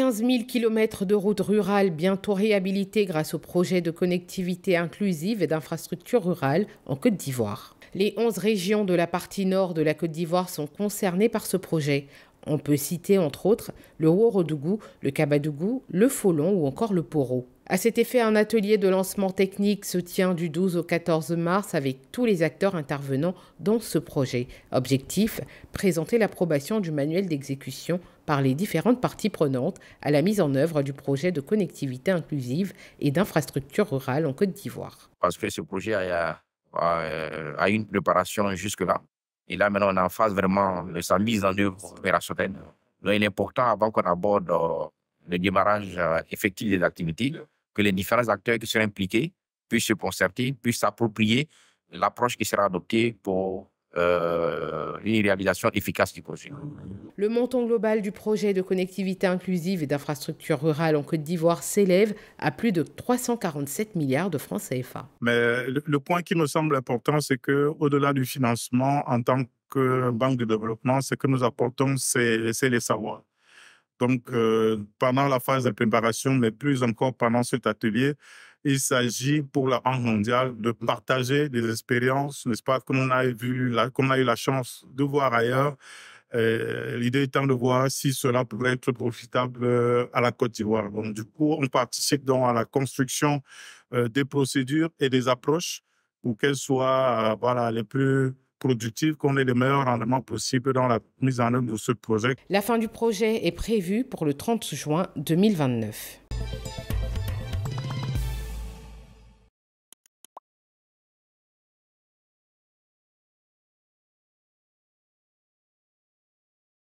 15 000 km de routes rurales bientôt réhabilitées grâce au projet de connectivité inclusive et d'infrastructures rurales en Côte d'Ivoire. Les 11 régions de la partie nord de la Côte d'Ivoire sont concernées par ce projet. On peut citer entre autres le Worodougou, le Kabadougou, le Folon ou encore le Poro. À cet effet, un atelier de lancement technique se tient du 12 au 14 mars avec tous les acteurs intervenants dans ce projet. Objectif présenter l'approbation du manuel d'exécution par les différentes parties prenantes à la mise en œuvre du projet de connectivité inclusive et d'infrastructure rurale en Côte d'Ivoire. Parce que ce projet a euh, une préparation jusque-là. Et là, maintenant, on est en phase vraiment de sa mise en œuvre opérationnelle. Donc, il est important, avant qu'on aborde euh, le démarrage euh, effectif des activités, que les différents acteurs qui seront impliqués puissent se concerter, puissent s'approprier l'approche qui sera adoptée pour euh, une réalisation efficace du projet. Le montant global du projet de connectivité inclusive et d'infrastructures rurales en Côte d'Ivoire s'élève à plus de 347 milliards de francs CFA. Mais le point qui me semble important, c'est que au-delà du financement en tant que banque de développement, ce que nous apportons, c'est les savoirs. Donc, euh, pendant la phase de préparation, mais plus encore pendant cet atelier, il s'agit pour la Banque mondiale de partager des expériences, n'est-ce pas, qu'on a, vu, a eu la chance de voir ailleurs. Euh, l'idée étant de voir si cela pourrait être profitable euh, à la Côte d'Ivoire. Donc, du coup, on participe donc à la construction des procédures et des approches pour qu'elles soient voilà, les plus productive, qu'on ait le meilleur rendements possible dans la mise en œuvre de ce projet. La fin du projet est prévue pour le 30 juin 2029.